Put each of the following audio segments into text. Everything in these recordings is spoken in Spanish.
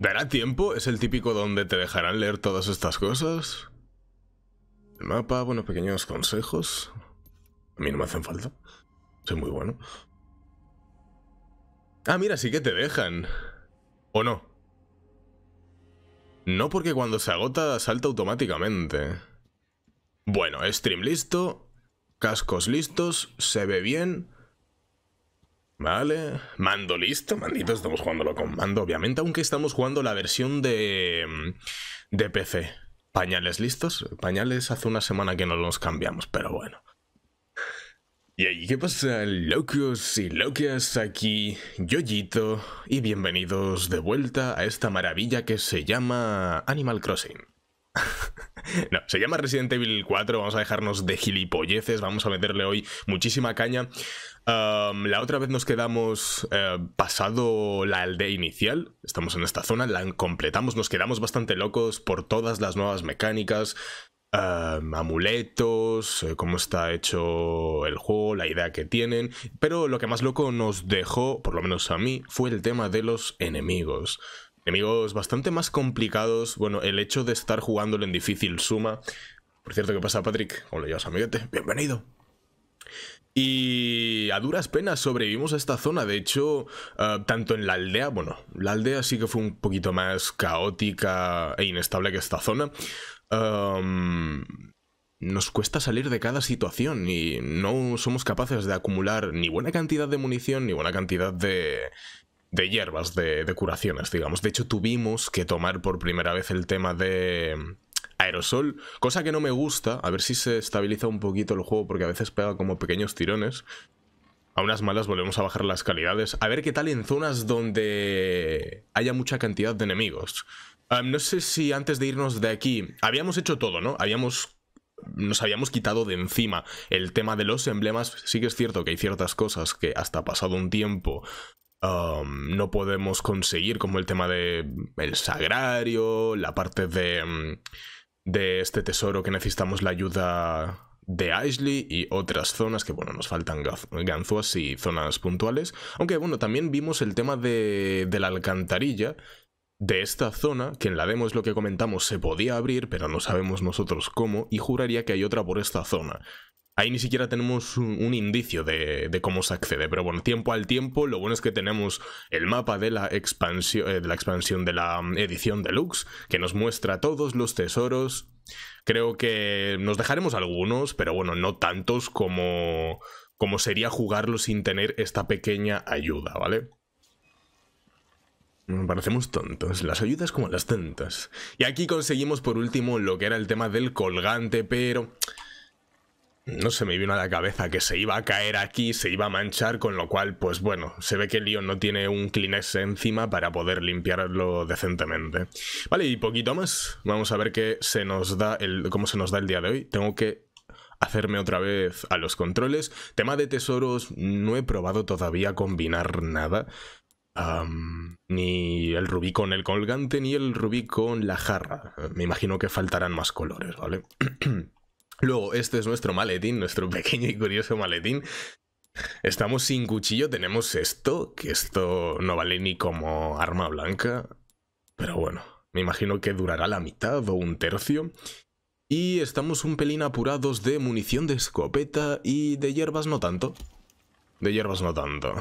¿Dará tiempo? ¿Es el típico donde te dejarán leer todas estas cosas? El mapa, bueno, pequeños consejos. A mí no me hacen falta. Soy muy bueno. Ah, mira, sí que te dejan. ¿O no? No porque cuando se agota salta automáticamente. Bueno, stream listo, cascos listos, se ve bien. Vale, mando listo, mandito, estamos jugándolo con mando, obviamente, aunque estamos jugando la versión de, mm, de PC. Pañales listos, pañales hace una semana que no los cambiamos, pero bueno. Y ahí, ¿qué pasa, locos y locas? Aquí, Yoyito, y bienvenidos de vuelta a esta maravilla que se llama Animal Crossing. no, se llama Resident Evil 4, vamos a dejarnos de gilipolleces, vamos a meterle hoy muchísima caña la otra vez nos quedamos eh, pasado la aldea inicial, estamos en esta zona, la completamos, nos quedamos bastante locos por todas las nuevas mecánicas, amuletos, eh, cómo está hecho el juego, la idea que tienen, pero lo que más loco nos dejó, por lo menos a mí, fue el tema de los enemigos. Enemigos bastante más complicados, bueno, el hecho de estar jugándolo en difícil suma. Por cierto, ¿qué pasa, Patrick? Hola, yo, amiguete, bienvenido. Y a duras penas sobrevivimos a esta zona. De hecho, eh, tanto en la aldea, bueno, la aldea sí que fue un poquito más caótica e inestable que esta zona. Em, nos cuesta salir de cada situación y no somos capaces de acumular ni buena cantidad de munición ni buena cantidad de, de hierbas, de curaciones, digamos. De hecho, tuvimos que tomar por primera vez el tema de aerosol, cosa que no me gusta, a ver si se estabiliza un poquito el juego porque a veces pega como pequeños tirones. A unas malas volvemos a bajar las calidades. A ver qué tal en zonas donde haya mucha cantidad de enemigos. no sé si antes de irnos de aquí, habíamos hecho todo, ¿no? Habíamos nos habíamos quitado de encima el tema de los emblemas. Sí que es cierto que hay ciertas cosas que hasta pasado un tiempo no podemos conseguir, como el tema de el sagrario, la parte de mm, de este tesoro que necesitamos la ayuda de Aisley y otras zonas que, bueno, nos faltan ganzúas y zonas puntuales. Aunque, bueno, también vimos el tema de, de la alcantarilla de esta zona, que en la demo es lo que comentamos, se podía abrir, pero no sabemos nosotros cómo, y juraría que hay otra por esta zona. Ahí ni siquiera tenemos un, indicio de, cómo se accede, pero bueno, tiempo al tiempo, lo bueno es que tenemos el mapa de la expansión, eh, de la expansión de la mm, edición deluxe, que nos muestra todos los tesoros. Creo que nos dejaremos algunos, pero bueno, no tantos como, como sería jugarlo sin tener esta pequeña ayuda, ¿vale? Parecemos tontos, las ayudas como las tantas. Y aquí conseguimos por último lo que era el tema del colgante, pero no se me vino a la cabeza que se iba a caer aquí, se iba a manchar, con lo cual, pues bueno, se ve que el lío no tiene un Kleenex encima para poder limpiarlo decentemente. Vale, y poquito más. Vamos a ver qué se nos da el, cómo se nos da el día de hoy. Tengo que hacerme otra vez a los controles. Tema de tesoros, no he probado todavía combinar nada. ni el rubí con el colgante, ni el rubí con la jarra. Me imagino que faltarán más colores, ¿vale? Luego, este es nuestro maletín, nuestro pequeño y curioso maletín. Estamos sin cuchillo, tenemos esto, que esto no vale ni como arma blanca. Pero bueno, me imagino que durará la mitad o un tercio. Y estamos un pelín apurados de munición de escopeta y de hierbas no tanto. De hierbas no tanto.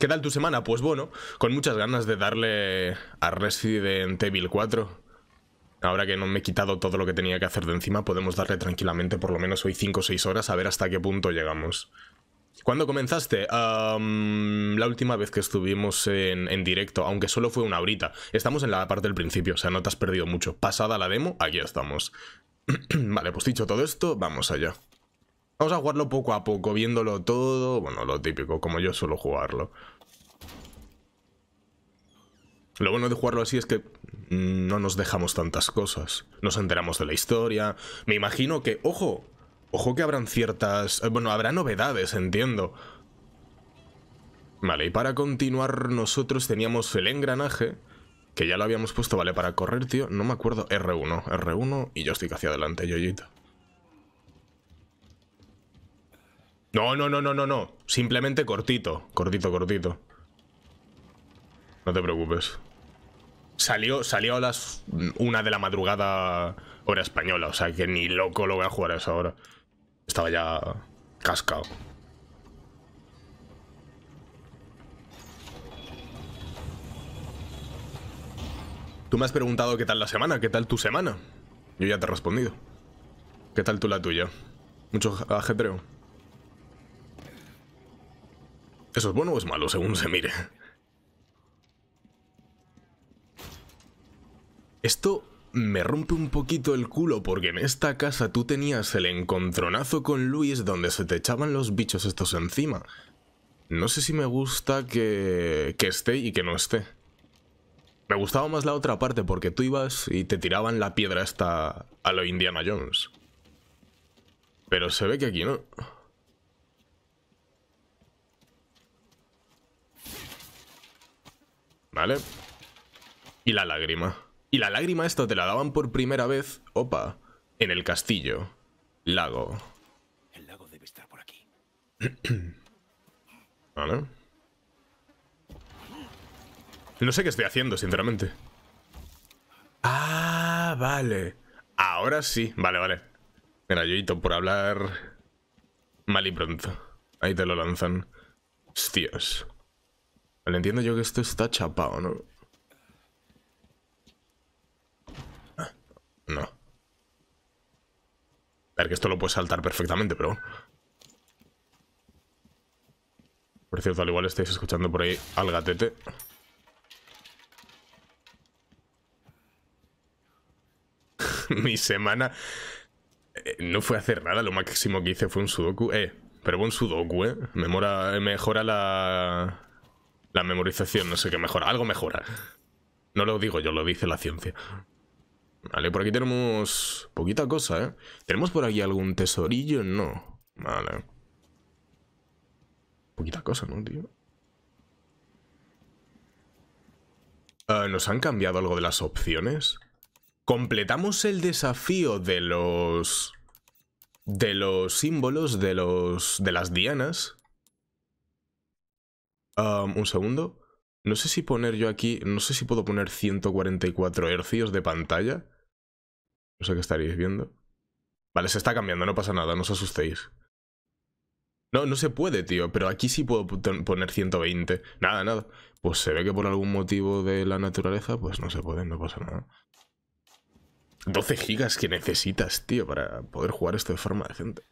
¿Qué tal tu semana? Pues bueno, con muchas ganas de darle a Resident Evil 4. Ahora que no me he quitado todo lo que tenía que hacer de encima, podemos darle tranquilamente por lo menos hoy 5 o 6 horas a ver hasta qué punto llegamos. ¿Cuándo comenzaste? la última vez que estuvimos en, en, directo, aunque solo fue una horita. Estamos en la parte del principio, o sea, no te has perdido mucho. Pasada la demo, aquí estamos. vale, pues dicho todo esto, vamos allá. Vamos a jugarlo poco a poco, viéndolo todo, bueno, lo típico, como yo suelo jugarlo. Lo bueno de jugarlo así es que no nos dejamos tantas cosas. Nos enteramos de la historia. Me imagino que, ojo, ojo que habrán ciertas... Eh, bueno, habrá novedades, entiendo. Vale, y para continuar nosotros teníamos el engranaje, que ya lo habíamos puesto, vale, para correr, tío. No me acuerdo, R1, R1 y yo estoy hacia adelante, Yoyita. No, no, no, no, no, no. Simplemente cortito, cortito, cortito. No te preocupes salió, salió a las una de la madrugada hora española, o sea que ni loco lo voy a jugar a esa hora. Estaba ya cascado. Tú me has preguntado qué tal la semana, qué tal tu semana. Yo ya te he respondido. ¿Qué tal tú la tuya? Mucho ajetreo. ¿Eso es bueno o es malo según se mire? Esto me rompe un poquito el culo porque en esta casa tú tenías el encontronazo con Luis donde se te echaban los bichos estos encima. No sé si me gusta que, esté y que no esté. Me gustaba más la otra parte porque tú ibas y te tiraban la piedra esta a lo Indiana Jones. Pero se ve que aquí no. Vale. Y la lágrima. Y la lágrima esta te la daban por primera vez, opa, en el castillo. Lago. El lago debe estar por aquí. vale. No sé qué estoy haciendo, sinceramente. Ah, vale. Ahora sí. Vale, vale. Mira, Yoito, por hablar mal y pronto. Ahí te lo lanzan. Hostias. Vale, entiendo yo que esto está chapado, ¿no? No. A ver, que esto lo puedes saltar perfectamente, pero Por cierto, al igual estáis escuchando por ahí al gatete. Mi semana eh, no fue hacer nada, lo máximo que hice fue un sudoku. Eh, pero buen sudoku, eh. eh. mejora la, la memorización, no sé qué mejora. Algo mejora. No lo digo yo, lo dice la ciencia. Vale, por aquí tenemos poquita cosa, ¿eh? ¿Tenemos por aquí algún tesorillo? No. Vale. Poquita cosa, ¿no, tío? Eh, ¿Nos han cambiado algo de las opciones? Completamos el desafío de los... De los símbolos, de los... De las dianas. un segundo. No sé si poner yo aquí... No sé si puedo poner 144 hercios de pantalla. No sé qué estaréis viendo. Vale, se está cambiando, no pasa nada, no os asustéis. No, no se puede, tío, pero aquí sí puedo poner 120. Nada, nada. Pues se ve que por algún motivo de la naturaleza, pues no se puede, no pasa nada. 12 gigas que necesitas, tío, para poder jugar esto de forma decente.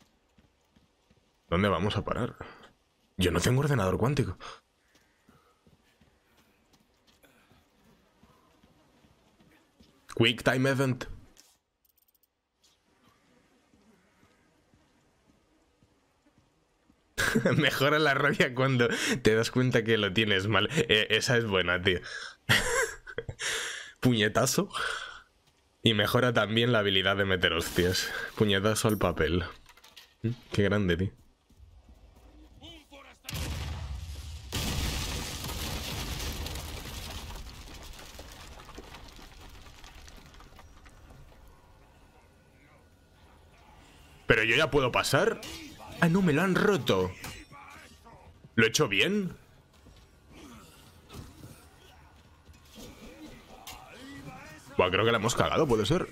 ¿Dónde vamos a parar? Yo no tengo ordenador cuántico. Quick Time Event. Mejora la rabia cuando te das cuenta que lo tienes mal. Eh, esa es buena, tío. Puñetazo. Y mejora también la habilidad de meter hostias. Puñetazo al papel. Mm, qué grande, tío. Pero yo ya puedo pasar. Ah, no, me lo han roto. ¿Lo he hecho bien? Buah, creo que la hemos cagado, puede ser.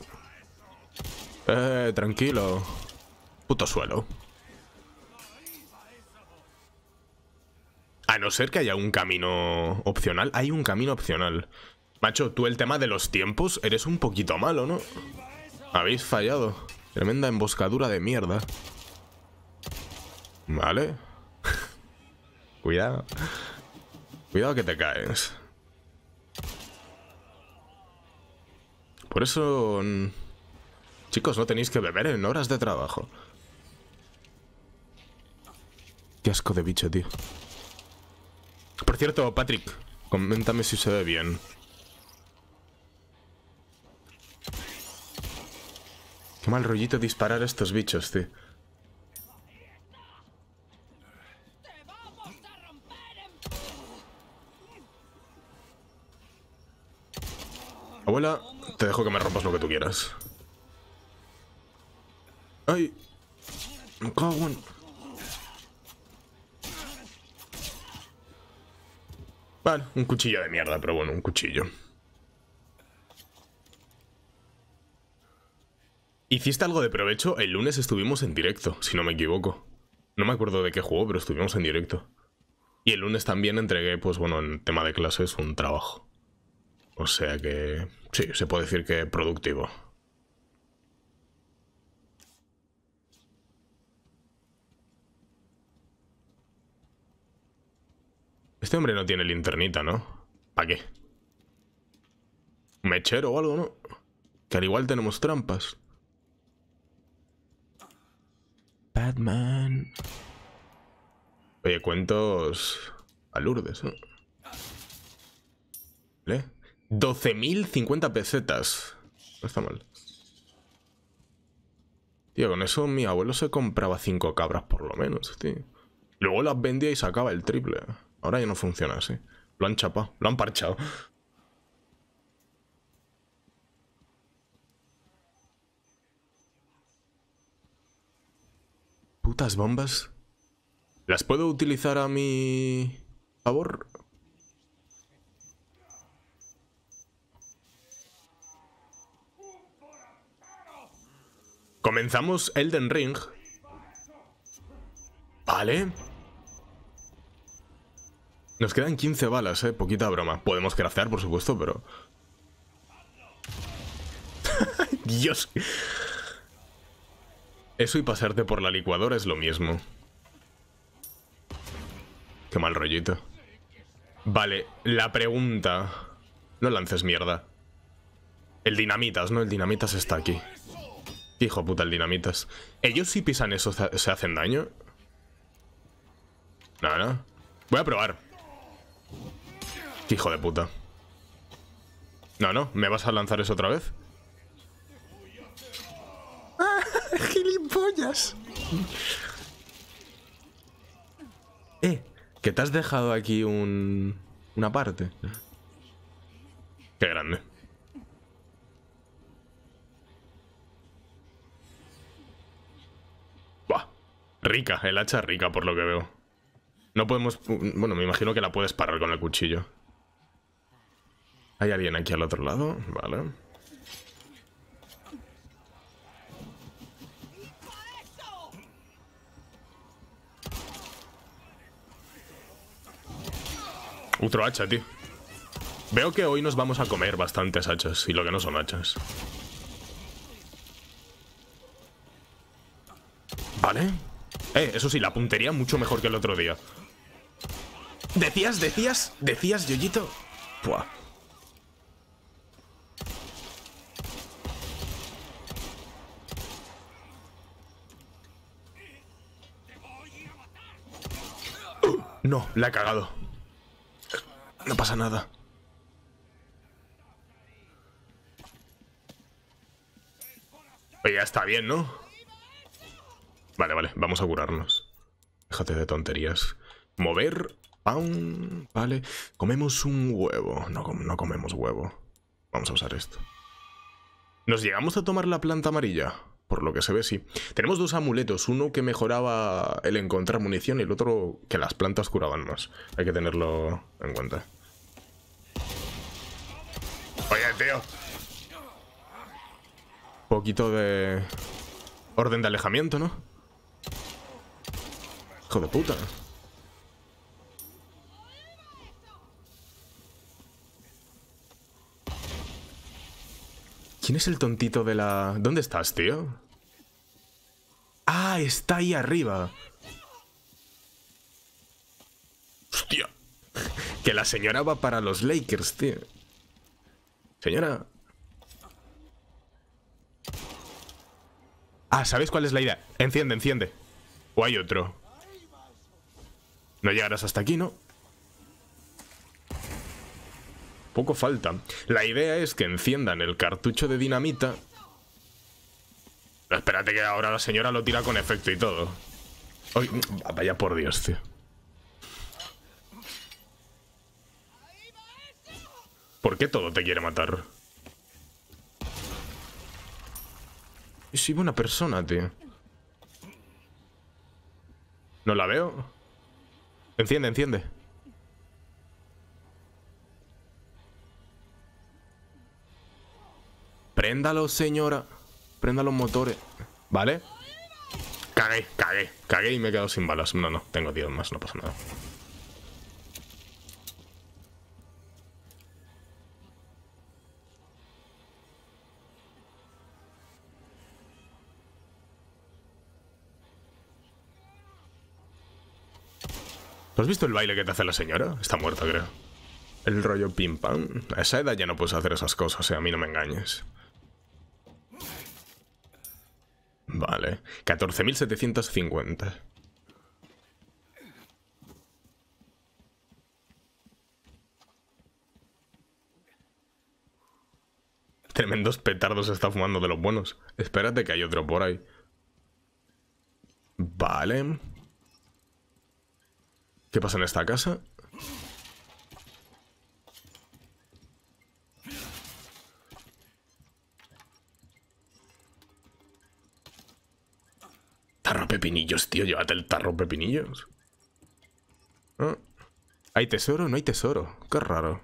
Eh, tranquilo. Puto suelo. A no ser que haya un camino opcional. Hay un camino opcional. Macho, tú el tema de los tiempos eres un poquito malo, ¿no? Habéis fallado. Tremenda emboscadura de mierda. Vale. Cuidado. Cuidado que te caes. Por eso... Mm, chicos, no tenéis que beber en horas de trabajo. Qué asco de bicho, tío. Por cierto, Patrick, coméntame si se ve bien. Qué mal rollito disparar a estos bichos, tío. Abuela, te dejo que me rompas lo que tú quieras. ¡Ay! Me cago en... un cuchillo de mierda, pero bueno, un cuchillo. Hiciste algo de provecho, el lunes estuvimos en directo, si no me equivoco. No me acuerdo de qué juego, pero estuvimos en directo. Y el lunes también entregué, pues bueno, en tema de clases, un trabajo. O sea que sí, se puede decir que productivo. Este hombre no tiene linternita, ¿no? ¿Para qué? ¿Mechero o algo, no? Que al igual tenemos trampas. Batman. Oye, cuentos... A Lourdes, ¿Eh? ¿Le? 12.050 pesetas. No está mal. Tío, con eso mi abuelo se compraba cinco cabras por lo menos, tío. Luego las vendía y sacaba el triple. Ahora ya no funciona así. Lo han chapado, lo han parchado. Putas bombas. ¿Las puedo utilizar a mi favor? Comenzamos Elden Ring. Vale. Nos quedan 15 balas, eh. Poquita broma. Podemos craftear, por supuesto, pero... Dios. Eso y pasarte por la licuadora es lo mismo. Qué mal rollito. Vale, la pregunta... No lances mierda. El dinamitas, ¿no? El dinamitas está aquí. Hijo puta, el dinamitas. ¿Ellos si pisan eso se hacen daño? No, no. Voy a probar. Hijo de puta. No, no. ¿Me vas a lanzar eso otra vez? ¡Gilipollas! Eh, que te has dejado aquí un... Una parte. Qué grande. Rica, el hacha rica por lo que veo. No podemos... Mm, bueno, me imagino que la puedes parar con el cuchillo. ¿Hay alguien aquí al otro lado? Vale. Otro hacha, tío. Veo que hoy nos vamos a comer bastantes hachas y lo que no son hachas. Vale. Eh, eso sí, la puntería mucho mejor que el otro día. ¿Decías, decías, decías, Yoyito? Uh, no, la he cagado. No pasa nada. Oye, pues ya está bien, ¿no? Vale, vale, vamos a curarnos. Déjate de tonterías. Mover, vale. Comemos un huevo. No, no comemos huevo. Vamos a usar esto. ¿Nos llegamos a tomar la planta amarilla? Por lo que se ve, sí. Tenemos dos amuletos, uno que mejoraba el encontrar munición y el otro que las plantas curaban más. Hay que tenerlo en cuenta. Oye, tío. Poquito de... Orden de alejamiento, ¿no? de puta. ¿Quién es el tontito de la...? ¿Dónde estás, tío? ¡Ah! Está ahí arriba. ¡Hostia! Que la señora va para los Lakers, tío. Señora. Ah, ¿sabéis cuál es la idea? Enciende, enciende. O hay otro. No llegarás hasta aquí, ¿no? Poco falta. La idea es que enciendan el cartucho de dinamita. espérate que ahora la señora lo tira con efecto y todo. vaya por Dios, tío. ¿Por qué todo te quiere matar? Soy buena persona, tío. ¿No la veo? Enciende, enciende. Prendalo, señora. Prenda los motores. ¿Vale? Cagué, cagué, cagué y me he quedado sin balas. No, no, tengo 10 más, no pasa nada. has visto el baile que te hace la señora? Está muerta, creo. El rollo pim pam. A esa edad ya no puedes hacer esas cosas, ¿eh? a mí no me engañes. Vale. 14.750. Tremendos petardos está fumando de los buenos. Espérate que hay otro por ahí. Vale. ¿Qué pasa en esta casa? Tarro pepinillos, tío. Llévate el tarro pepinillos. ¿Hay tesoro? No hay tesoro. Qué raro.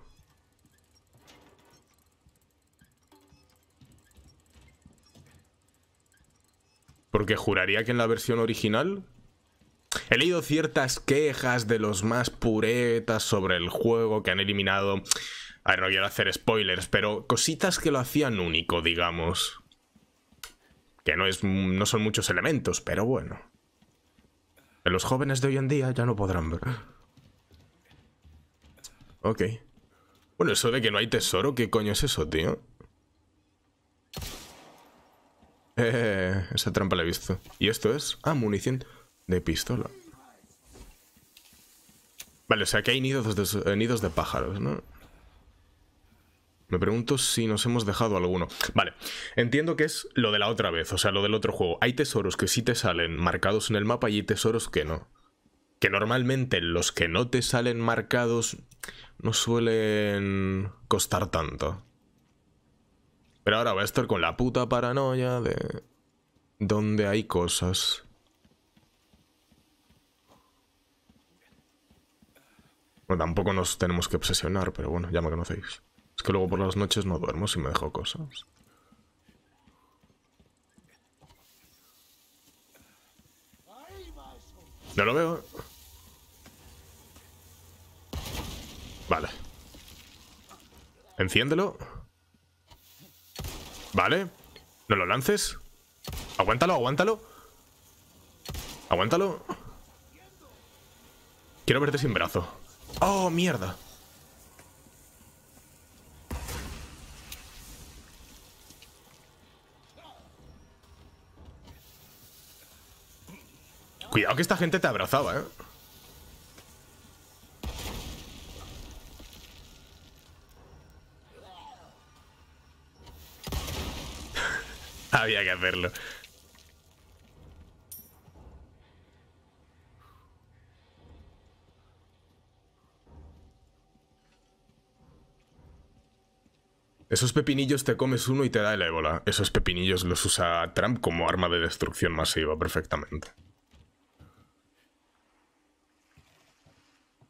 Porque juraría que en la versión original He leído ciertas quejas de los más puretas sobre el juego que han eliminado... A ver, no quiero hacer spoilers, pero cositas que lo hacían único, digamos. Que no, es, no son muchos elementos, pero bueno. Los jóvenes de hoy en día ya no podrán ver. Ok. Bueno, eso de que no hay tesoro, ¿qué coño es eso, tío? Eh, esa trampa la he visto. ¿Y esto es? Ah, munición de pistola. Vale, o sea que hay nidos de, eh, de pájaros, ¿no? Me pregunto si nos hemos dejado alguno. Vale, entiendo que es lo de la otra vez, o sea, lo del otro juego. Hay tesoros que sí te salen marcados en el mapa y hay tesoros que no. Que normalmente los que no te salen marcados no suelen costar tanto. Pero ahora voy a estar con la puta paranoia de... dónde hay cosas. Bueno, tampoco nos tenemos que obsesionar, pero bueno, ya me conocéis. Es que luego por las noches no duermo si me dejo cosas. No lo veo. Vale. Enciéndelo. Vale. No lo lances. Aguántalo, aguántalo. Aguántalo. Quiero verte sin brazo. ¡Oh, mierda! Cuidado que esta gente te abrazaba, ¿eh? Había que hacerlo. Esos pepinillos te comes uno y te da el ébola. Esos pepinillos los usa Trump como arma de destrucción masiva perfectamente.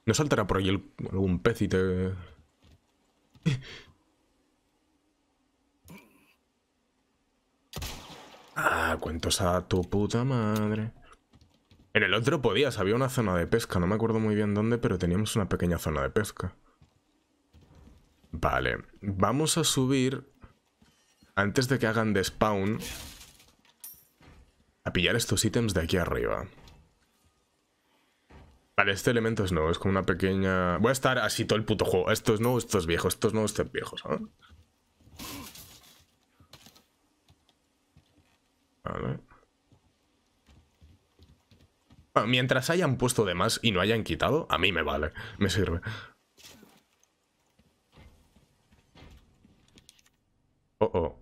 ¿No saltará por allí algún pez y te... ah, cuentos a tu puta madre. En el otro podías, había una zona de pesca, no me acuerdo muy bien dónde, pero teníamos una pequeña zona de pesca. Vale, vamos a subir antes de que hagan despawn a pillar estos ítems de aquí arriba. Vale, este elemento es nuevo, es como una pequeña... Voy a estar así todo el puto juego. Esto es nuevo, esto es viejo, esto es nuevo, es Vale. mientras hayan puesto de más y no hayan quitado, a mí me vale, me sirve. Oh, oh.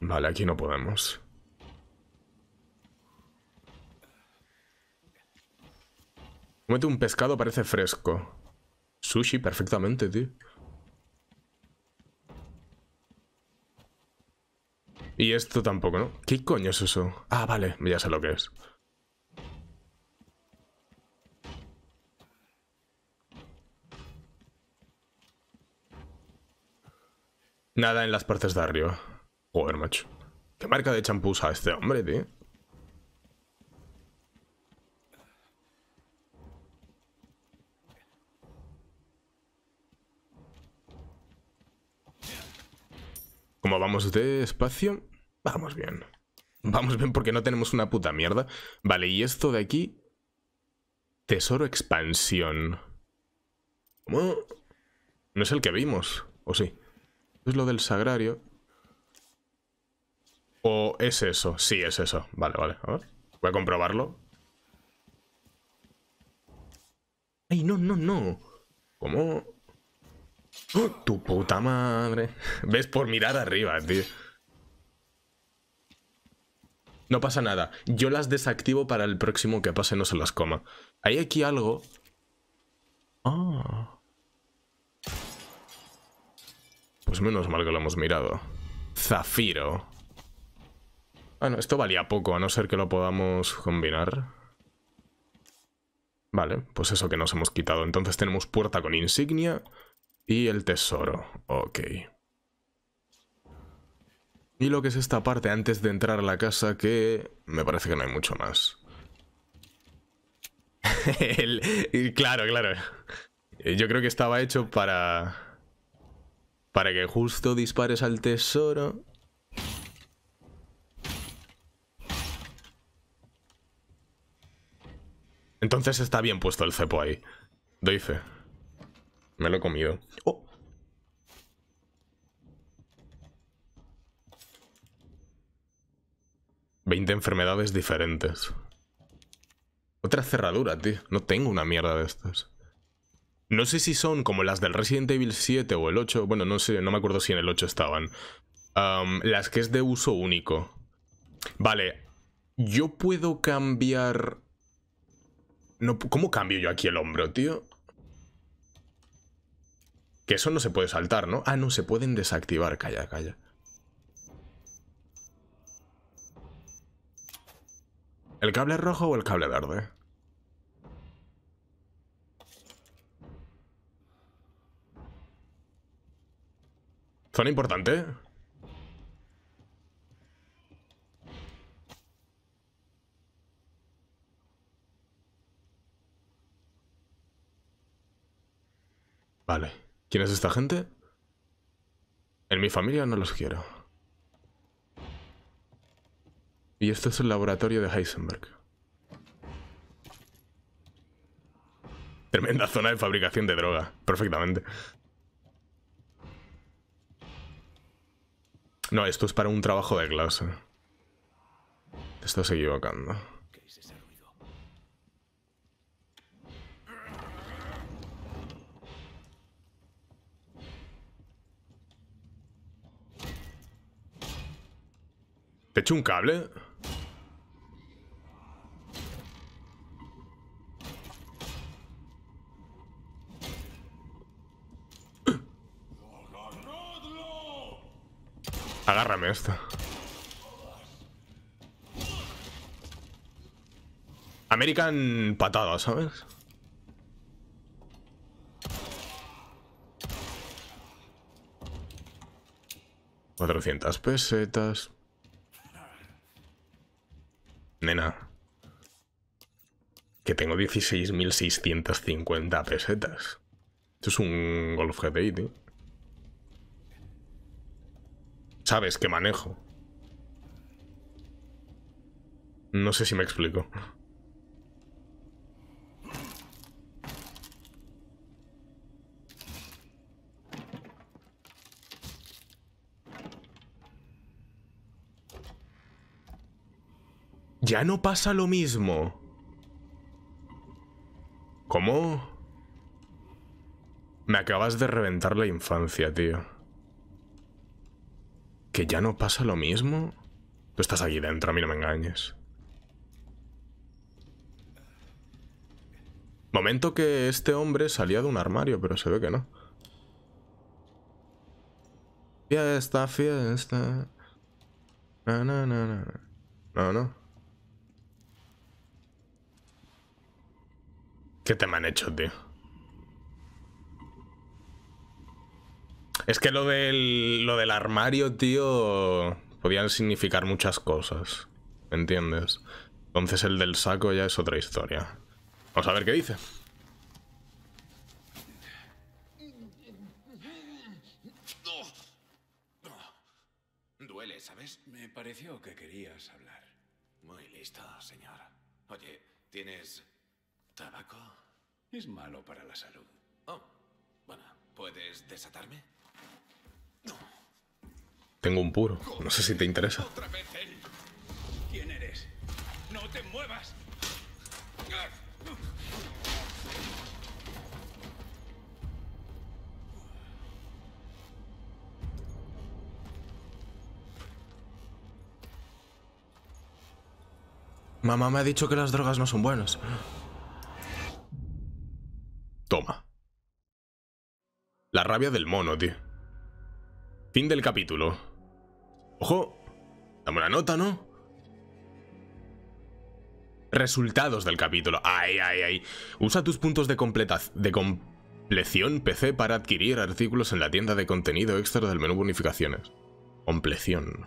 Vale, aquí no podemos. Mete un pescado, parece fresco. Sushi perfectamente, tío. Y esto tampoco, ¿no? ¿Qué coño es eso? Ah, vale, ya sé lo que es. Nada en las partes de arriba. Joder, macho. ¿Qué marca de champús usa este hombre, tío? Como vamos de espacio, vamos bien. Vamos bien porque no tenemos una puta mierda. Vale, y esto de aquí... Tesoro expansión. ¿Cómo? No es el que vimos, ¿o sí? lo del sagrario. ¿O es eso? Sí, es eso. Vale, vale. A ver. Voy a comprobarlo. ¡Ay, no, no, no! ¿Cómo? ¡Oh, ¡Tu puta madre! ¿Ves? Por mirar arriba, tío. No pasa nada. Yo las desactivo para el próximo que pase no se las coma. Hay aquí algo. Ah. Pues menos mal que lo hemos mirado. Zafiro. Bueno, ah, esto valía poco, a no ser que lo podamos combinar. Vale, pues eso que nos hemos quitado. Entonces tenemos puerta con insignia y el tesoro. Ok. Y lo que es esta parte antes de entrar a la casa que me parece que no hay mucho más. claro, claro. Yo creo que estaba hecho para... Para que justo dispares al tesoro. Entonces está bien puesto el cepo ahí. Lo hice. Me lo he comido. ¡Oh! Veinte enfermedades diferentes. Otra cerradura, tío. No tengo una mierda de estas. No sé si son como las del Resident Evil 7 o el 8. Bueno, no sé, no me acuerdo si en el 8 estaban. las que es de uso único. Vale. Yo puedo cambiar... No, ¿Cómo cambio yo aquí el hombro, tío? Que eso no se puede saltar, ¿no? Ah, no, se pueden desactivar. Calla, calla. ¿El cable rojo o el cable verde? ¿Zona importante? Vale. ¿Quién es esta gente? En mi familia no los quiero. Y esto es el laboratorio de Heisenberg. Tremenda zona de fabricación de droga. Perfectamente. No, esto es para un trabajo de clase. Te estás equivocando. ¿Te he hecho ¿Te un cable? Agárrame esto. American patada, ¿sabes? Cuatrocientas pesetas. Nena. Que tengo 16.650 pesetas. Esto es un Golf GTI, tío sabes que manejo. No sé si me explico. Ya no pasa lo mismo. ¿Cómo? Me acabas de reventar la infancia, tío. ¿Que ya no pasa lo mismo? Tú estás aquí dentro, a mí no me engañes. Momento que este hombre salía de un armario, pero se ve que no. Fiesta, fiesta. No, no, no, no. No, no. ¿Qué te han hecho, tío? Es que lo del, lo del armario, tío, podían significar muchas cosas. ¿Me entiendes? Entonces el del saco ya es otra historia. Vamos a ver qué dice. Duele, ¿sabes? Me pareció que querías hablar. Muy listo, señor. Oye, ¿tienes tabaco? Es malo para la salud. Oh, bueno, ¿puedes desatarme? Tengo un puro. No sé si te interesa. ¿Quién eres? No te muevas. Mamá me ha dicho que las drogas no son buenas. Toma. La rabia del mono, tío. Fin del capítulo. Ojo, dame la nota, ¿no? Resultados del capítulo. Ay, ay, ay. Usa tus puntos de, de compleción PC para adquirir artículos en la tienda de contenido extra del menú bonificaciones. Compleción.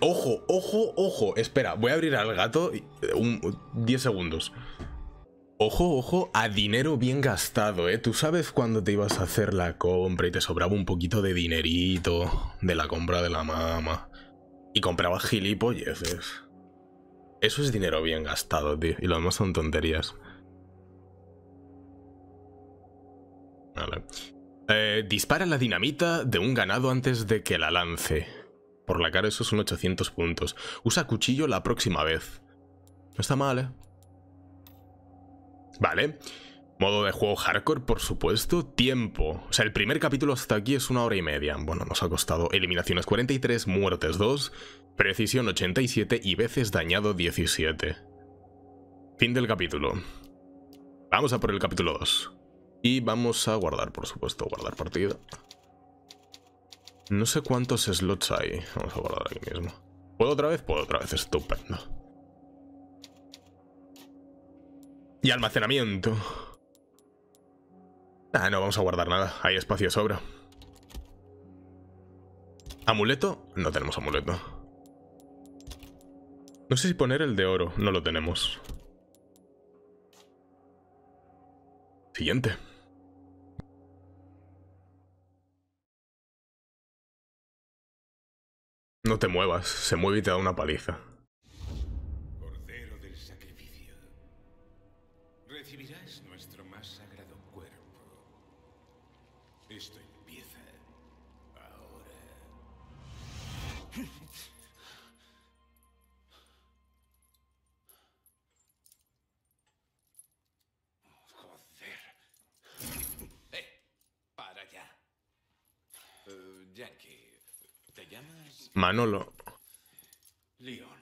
Ojo, ojo, ojo. Espera, voy a abrir al gato 10 eh, segundos. Ojo, ojo, a dinero bien gastado, ¿eh? Tú sabes cuando te ibas a hacer la compra y te sobraba un poquito de dinerito de la compra de la mamá. Y comprabas gilipolleces. Eso es dinero bien gastado, tío. Y lo demás son tonterías. Vale. Eh, dispara la dinamita de un ganado antes de que la lance. Por la cara eso son 800 puntos. Usa cuchillo la próxima vez. No está mal, ¿eh? Vale. Modo de juego hardcore, por supuesto. Tiempo. O sea, el primer capítulo hasta aquí es una hora y media. Bueno, nos ha costado eliminaciones 43, muertes 2, precisión 87 y veces dañado 17. Fin del capítulo. Vamos a por el capítulo 2. Y vamos a guardar, por supuesto, guardar partida. No sé cuántos slots hay. Vamos a guardar aquí mismo. ¿Puedo otra vez? Puedo otra vez, estupendo. Y almacenamiento. Ah, no vamos a guardar nada. Hay espacio sobra. ¿Amuleto? No tenemos amuleto. No sé si poner el de oro. No lo tenemos. Siguiente. No te muevas. Se mueve y te da una paliza. Manolo. Leon.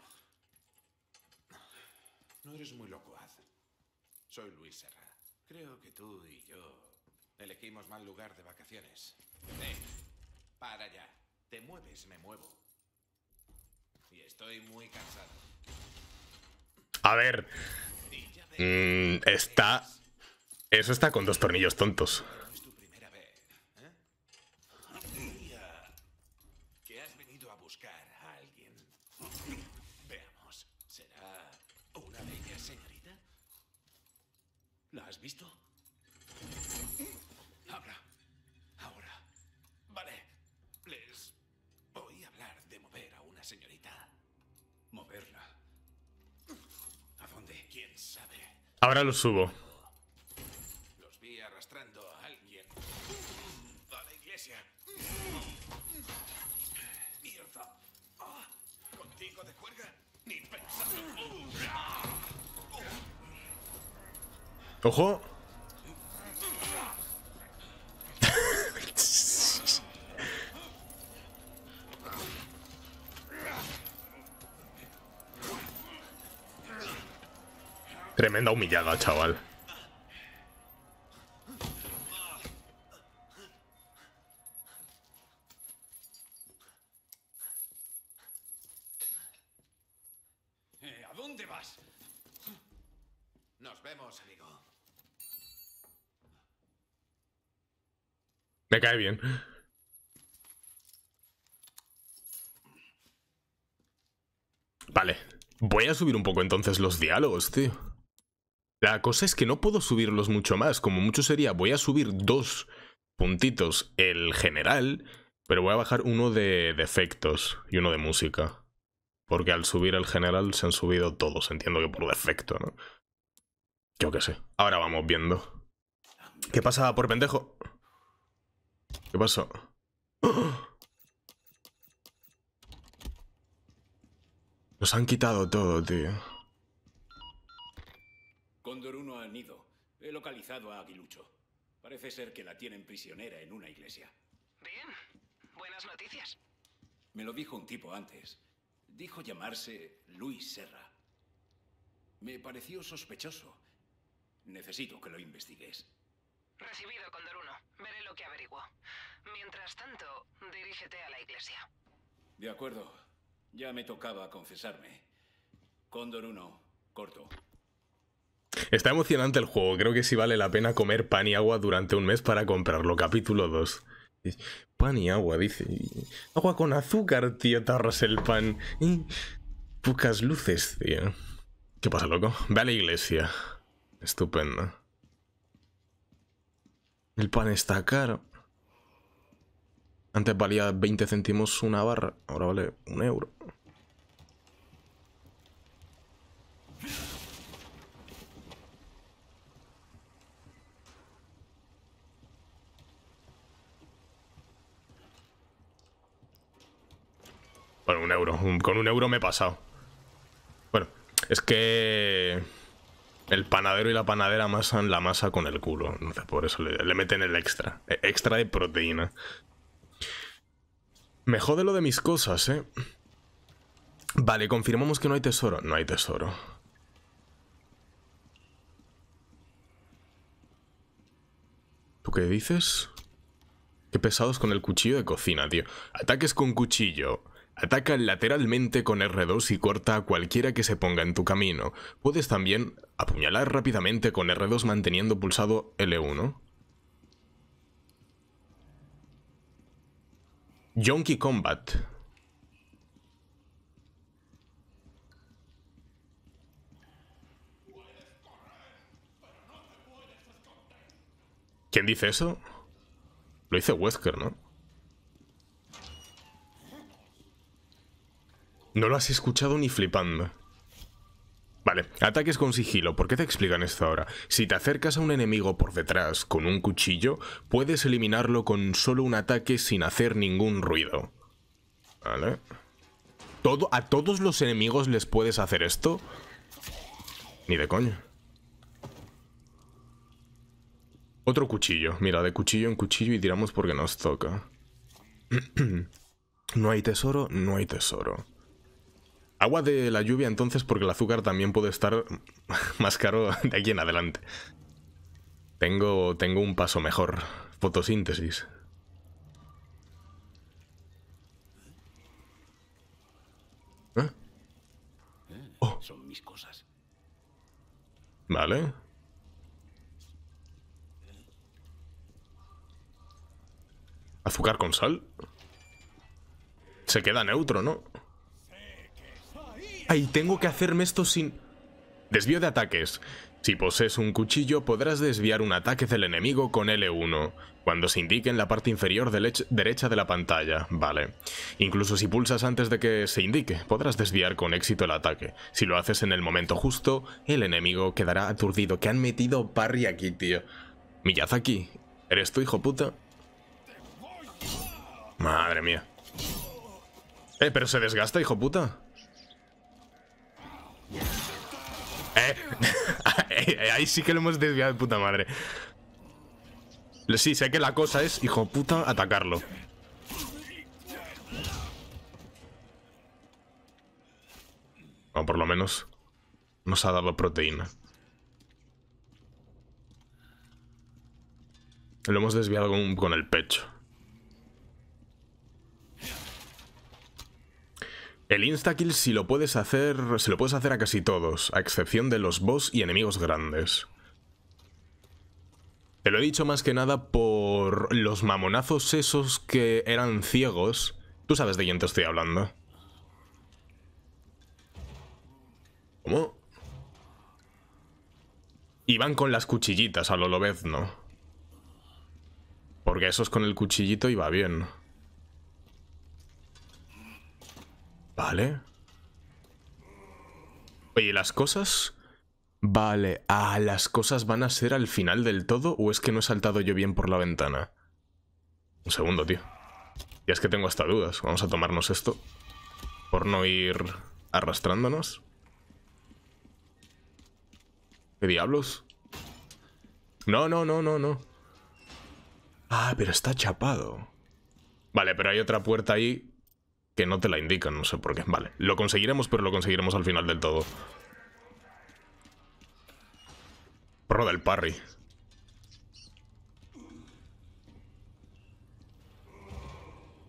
No eres muy haz. Soy Luis Serra. Creo que tú y yo elegimos mal lugar de vacaciones. Para allá. Te mueves, me muevo. Y estoy muy cansado. A ver. Mm, está. Eso está con dos tornillos tontos. Ahora lo subo. humillada, chaval. Eh, ¿A dónde vas? Nos vemos, amigo. Me cae bien. Vale. Voy a subir un poco entonces los diálogos, tío. La cosa es que no puedo subirlos mucho más, como mucho sería, voy a subir dos puntitos el general, pero voy a bajar uno de, defectos y uno de música. Porque al subir el general se han subido todos, entiendo que por defecto, ¿no? Yo qué sé. Ahora vamos viendo. ¿Qué pasa, por pendejo? ¿Qué pasó? Nos han quitado todo, tío. Condoruno 1 Nido. He localizado a Aguilucho. Parece ser que la tienen prisionera en una iglesia. Bien, buenas noticias. Me lo dijo un tipo antes. Dijo llamarse Luis Serra. Me pareció sospechoso. Necesito que lo investigues. Recibido, Condoruno. Veré lo que averiguo. Mientras tanto, dirígete a la iglesia. De acuerdo. Ya me tocaba confesarme. Condor 1, corto. Está emocionante el juego, creo que sí vale la pena comer pan y agua durante un mes para comprarlo. Capítulo 2. Pan y agua, dice. Agua con azúcar, tío, tarras el pan. Y pocas luces, tío. ¿Qué pasa, loco? Ve a la iglesia. Estupendo. El pan está caro. Antes valía 20 céntimos una barra, ahora vale un euro. Bueno, un euro. con un euro me he pasado. Bueno, es que... El panadero y la panadera amasan la masa con el culo. Entonces por eso le, meten el extra. E, extra de proteína. Me jode lo de mis cosas, ¿eh? Vale, confirmamos que no hay tesoro. No hay tesoro. ¿Tú qué dices? Qué pesados con el cuchillo de cocina, tío. Ataques con cuchillo. Ataca lateralmente con R2 y corta a cualquiera que se ponga en tu camino. Puedes también apuñalar rápidamente con R2 manteniendo pulsado L1. Yonky Combat. ¿Quién dice eso? Lo dice Wesker, ¿no? No lo has escuchado ni flipando. Vale, ataques con sigilo, ¿por qué te explican esto ahora? Si te acercas a un enemigo por detrás con un cuchillo, puedes eliminarlo con solo un ataque sin hacer ningún ruido. Vale. ¿Todo, ¿A todos los enemigos les puedes hacer esto? Ni de coño. Otro cuchillo. Mira, de cuchillo en cuchillo y tiramos porque nos toca. no hay tesoro, no hay tesoro. Agua de la lluvia entonces porque el azúcar también puede estar más caro de aquí en adelante. Tengo, tengo un paso mejor. Fotosíntesis. ¿Eh? Oh. Son mis cosas. Vale. Azúcar con sal. Se queda neutro, ¿no? Ay, tengo que hacerme esto sin... Desvío de ataques. Si posees un cuchillo, podrás desviar un ataque del enemigo con L1, cuando se indique en la parte inferior derecha de la pantalla, vale. Incluso si pulsas antes de que se indique, podrás desviar con éxito el ataque. Si lo haces en el momento justo, el enemigo quedará aturdido. Que han metido parry aquí, tío. aquí. ¿eres tú, hijo puta? Madre mía. Eh, pero se desgasta, hijo puta. Eh, eh, ahí sí que lo hemos desviado de puta madre. Sí, sé que la cosa es, hijo de puta, atacarlo. O por lo menos nos ha dado proteína. Lo hemos desviado con el pecho. El instakill si lo puedes hacer, se lo puedes hacer a casi todos, a excepción de los boss y enemigos grandes. Te lo he dicho más que nada por los mamonazos esos que eran ciegos. Tú sabes de quién te estoy hablando. ¿Cómo? Y van con las cuchillitas a lo lobezno. Porque esos con el cuchillito iba bien. Vale. Oye, ¿las cosas? Vale. Ah, ¿las cosas van a ser al final del todo o es que no he saltado yo bien por la ventana? Un segundo, tío. Ya es que tengo hasta dudas. Vamos a tomarnos esto. Por no ir arrastrándonos. ¿Qué diablos? No, no, no, no, no. Ah, pero está chapado. Vale, pero hay otra puerta ahí que no te la indican, no sé por qué. Vale, lo conseguiremos, pero lo conseguiremos al final del todo. Pro del parry.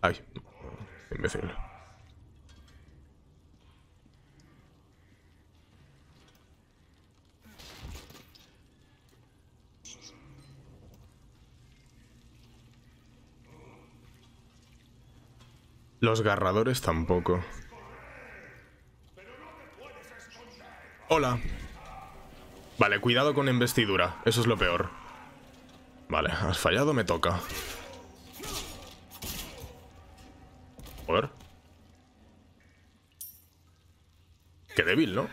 Ay, imbécil. Los garradores tampoco. Hola. Vale, cuidado con investidura. Eso es lo peor. Vale, has fallado, me toca. Joder. Qué débil, ¿no?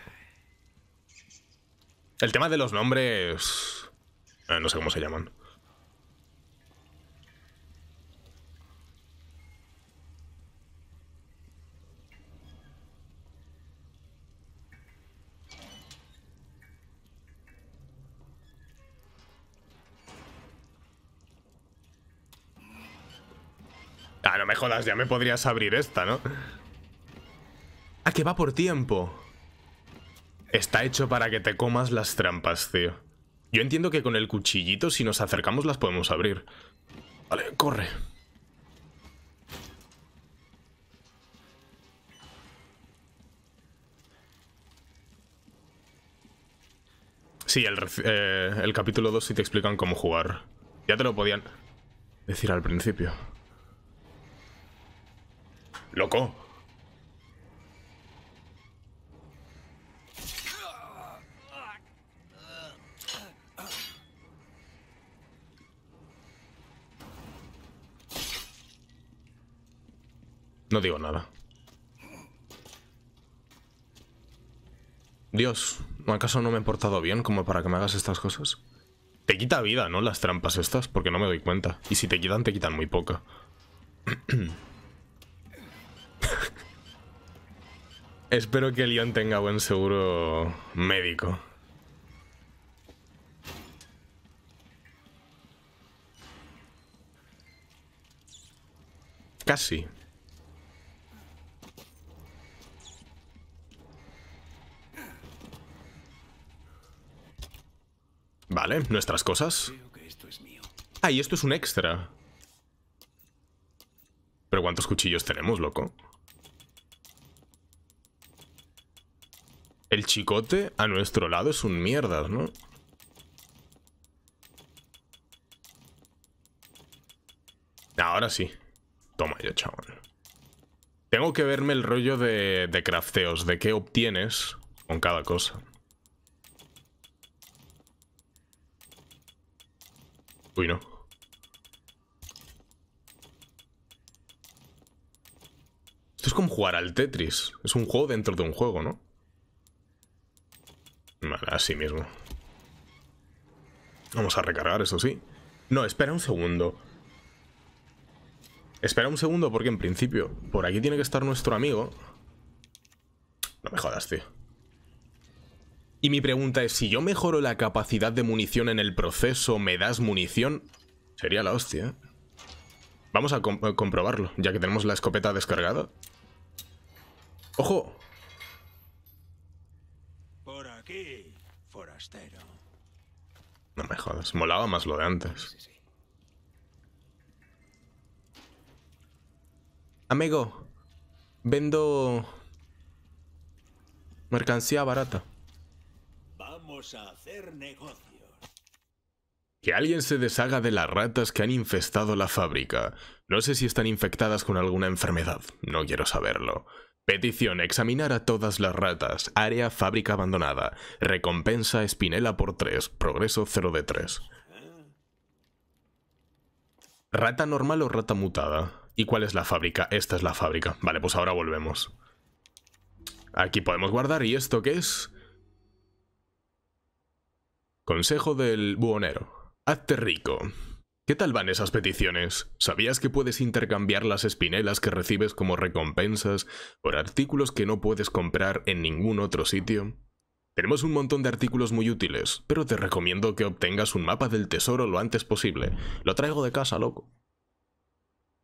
El tema de los nombres... Eh, no sé cómo se llaman. ya me podrías abrir esta, ¿no? Ah, que va por tiempo. Está hecho para que te comas las trampas, tío. Yo entiendo que con el cuchillito, si nos acercamos, las podemos abrir. Vale, corre. Sí, el, eh, capítulo 2 sí te explican cómo jugar. Ya te lo podían decir al principio. ¡Loco! No digo nada. Dios, ¿acaso no me he portado bien como para que me hagas estas cosas? Te quita vida, ¿no? Las trampas estas, porque no me doy cuenta. Y si te quitan, te quitan muy poca. Espero que Leon tenga buen seguro médico. Casi. Vale, nuestras cosas. Ah, y esto es un extra. ¿Pero cuántos cuchillos tenemos, loco? El chicote a nuestro lado es un mierda, ¿no? Ah, ahora sí. Toma yo, chaval. Tengo que verme el rollo de, de crafteos, de qué obtienes con cada cosa. Uy, no. Esto es como jugar al Tetris. Es un juego dentro de un juego, ¿no? Vale, así mismo. Vamos a recargar, eso sí. No, espera un segundo. Espera un segundo porque en principio por aquí tiene que estar nuestro amigo. No me jodas, tío. Y mi pregunta es, si yo mejoro la capacidad de munición en el proceso, ¿me das munición? Sería la hostia. ¿eh? Vamos a comprobarlo, ya que tenemos la escopeta descargada. ¡Ojo! No me jodas, molaba más lo de antes. Amigo, vendo mercancía barata. Vamos a hacer negocios. Que alguien se deshaga de las ratas que han infestado la fábrica. No sé si están infectadas con alguna enfermedad, no quiero saberlo. Petición, examinar a todas las ratas. Área, fábrica abandonada. Recompensa, espinela por 3. Progreso 0 de 3. ¿Rata normal o rata mutada? ¿Y cuál es la fábrica? Esta es la fábrica. Vale, pues ahora volvemos. Aquí podemos guardar. ¿Y esto qué es? Consejo del buhonero. Hazte rico. ¿Qué tal van esas peticiones? ¿Sabías que puedes intercambiar las espinelas que recibes como recompensas por artículos que no puedes comprar en ningún otro sitio? Tenemos un montón de artículos muy útiles, pero te recomiendo que obtengas un mapa del tesoro lo antes posible. Lo traigo de casa, loco.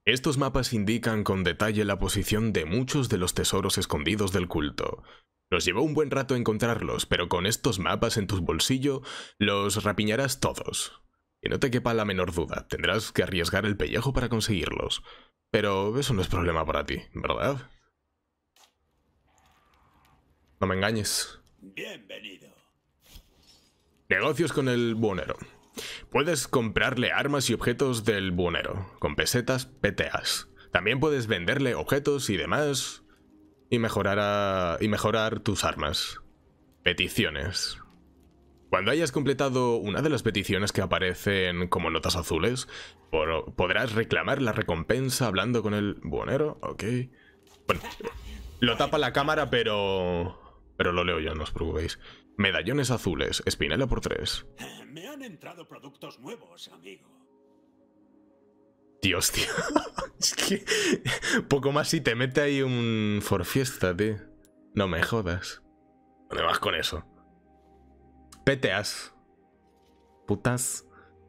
Estos mapas indican con detalle la posición de muchos de los tesoros escondidos del culto. Nos llevó un buen rato encontrarlos, pero con estos mapas en tu bolsillo los rapiñarás todos. Y no te quepa la menor duda, tendrás que arriesgar el pellejo para conseguirlos. Pero eso no es problema para ti, ¿verdad? No me engañes. Bienvenido. Negocios con el buonero. Puedes comprarle armas y objetos del buonero, con pesetas PTAs. También puedes venderle objetos y demás y mejorar, y mejorar tus armas. Peticiones. Cuando hayas completado una de las peticiones que aparecen como notas azules, podrás reclamar la recompensa hablando con el buonero, ok. Bueno, lo tapa la cámara, pero... Pero lo leo yo, no os preocupéis. Medallones azules, espinela por tres. Me han entrado productos nuevos, amigo. Dios, tío. es que poco más si te mete ahí un forfiesta, tío. No me jodas. ¿Dónde vas con eso? Veteas. Putas.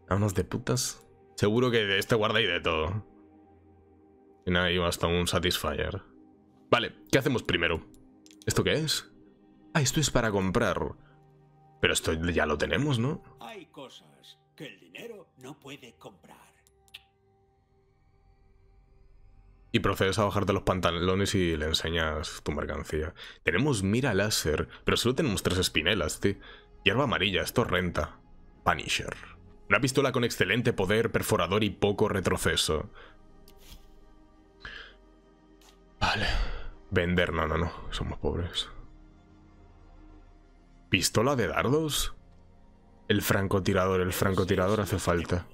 unos de putas. Seguro que de este guarda y de todo. Y nada, iba hasta un Satisfyer. Vale, ¿qué hacemos primero? ¿Esto qué es? Ah, esto es para comprar. Pero esto ya lo tenemos, ¿no? Hay cosas que el dinero no puede comprar. Y procedes a bajarte los pantalones y le enseñas tu mercancía. Tenemos mira láser, pero solo tenemos tres espinelas, tío. Hierba amarilla Esto torrenta. Punisher. Una pistola con excelente poder, perforador y poco retroceso. Vale. Vender, no, no, no. Somos pobres. ¿Pistola de dardos? El francotirador, el francotirador hace falta.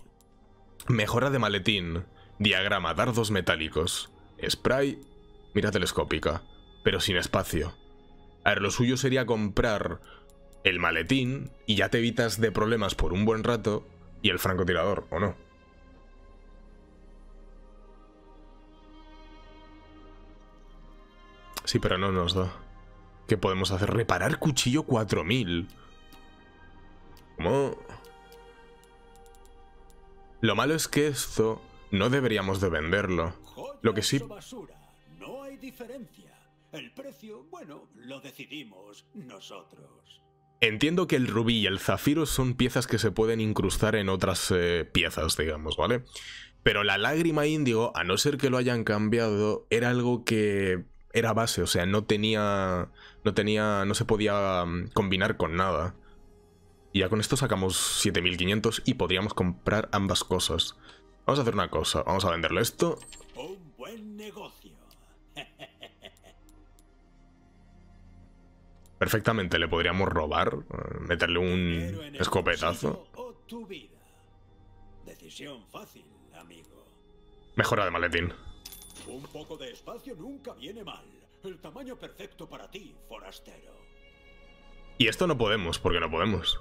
Mejora de maletín. Diagrama, dardos metálicos. Spray, mira telescópica, pero sin espacio. A ver, lo suyo sería comprar el maletín y ya te evitas de problemas por un buen rato y el francotirador, ¿o no? Sí, pero no nos da. ¿Qué podemos hacer? Reparar cuchillo 4000. ¿Cómo? Lo malo es que esto no deberíamos de venderlo. Lo que sí... No hay diferencia. El precio, bueno, lo decidimos nosotros. Entiendo que el rubí y el zafiro son piezas que se pueden incrustar en otras eh, piezas, digamos, ¿vale? Pero la lágrima índigo, a no ser que lo hayan cambiado, era algo que era base, o sea, no tenía. No tenía. No se podía mm, combinar con nada. Y ya con esto sacamos 7500 y podríamos comprar ambas cosas. Vamos a hacer una cosa, vamos a venderle esto. Un buen negocio. Perfectamente le podríamos robar, eh, meterle un escopetazo. Decisión fácil, amigo. Mejora de maletín. Un poco de espacio nunca viene mal. El tamaño perfecto para ti, forastero. Y esto no podemos, porque no podemos.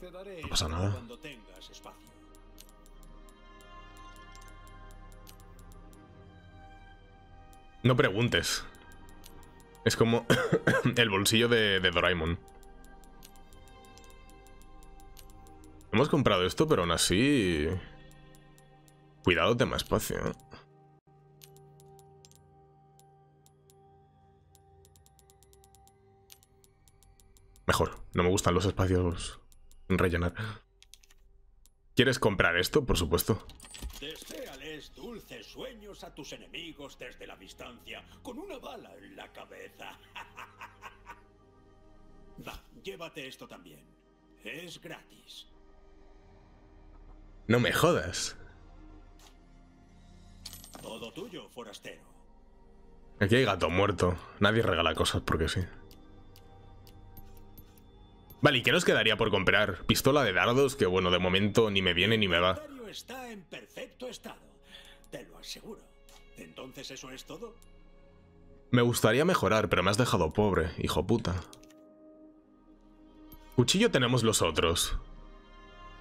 Te daré no pasa nada. Cuando tengas espacio. No preguntes. Es como el bolsillo de, de Doraemon. Hemos comprado esto, pero aún así... Cuidado, tema espacio. Mejor. No me gustan los espacios rellenar. ¿Quieres comprar esto? Por supuesto dulces sueños a tus enemigos desde la distancia, con una bala en la cabeza. Va, llévate esto también. Es gratis. No me jodas. Todo tuyo, forastero. Aquí hay gato muerto. Nadie regala cosas porque sí. Vale, ¿y qué nos quedaría por comprar? Pistola de dardos, que bueno, de momento ni me viene ni me va. está en perfecto estado. Te lo aseguro. ¿Entonces eso es todo? Me gustaría mejorar, pero me has dejado pobre, hijo puta. Cuchillo tenemos los otros.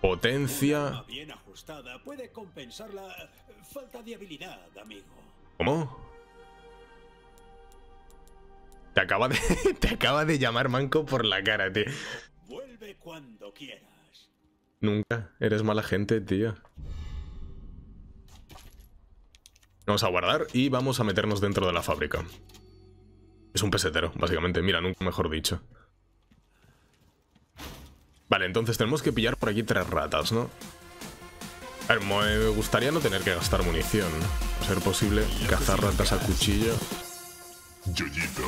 Potencia... bien ajustada puede compensar la eh, falta de habilidad, amigo. ¿Cómo? Te acaba de, te acaba de llamar manco por la cara, tío. Vuelve cuando quieras. Nunca. Eres mala gente, tío. Vamos a guardar y vamos a meternos dentro de la fábrica. Es un pesetero, básicamente. Mira, nunca mejor dicho. Vale, entonces tenemos que pillar por aquí tres ratas, ¿no? A ver, me gustaría no tener que gastar munición. ser posible, cazar ratas a cuchillo. Yoyito.